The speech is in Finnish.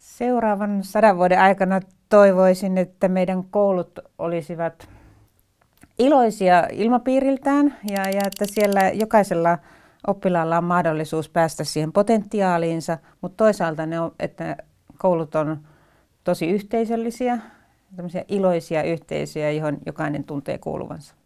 Seuraavan sadan vuoden aikana toivoisin, että meidän koulut olisivat iloisia ilmapiiriltään ja, ja että siellä jokaisella oppilaalla on mahdollisuus päästä siihen potentiaaliinsa, mutta toisaalta ne on, että koulut on tosi yhteisöllisiä, iloisia yhteisöjä, johon jokainen tuntee kuuluvansa.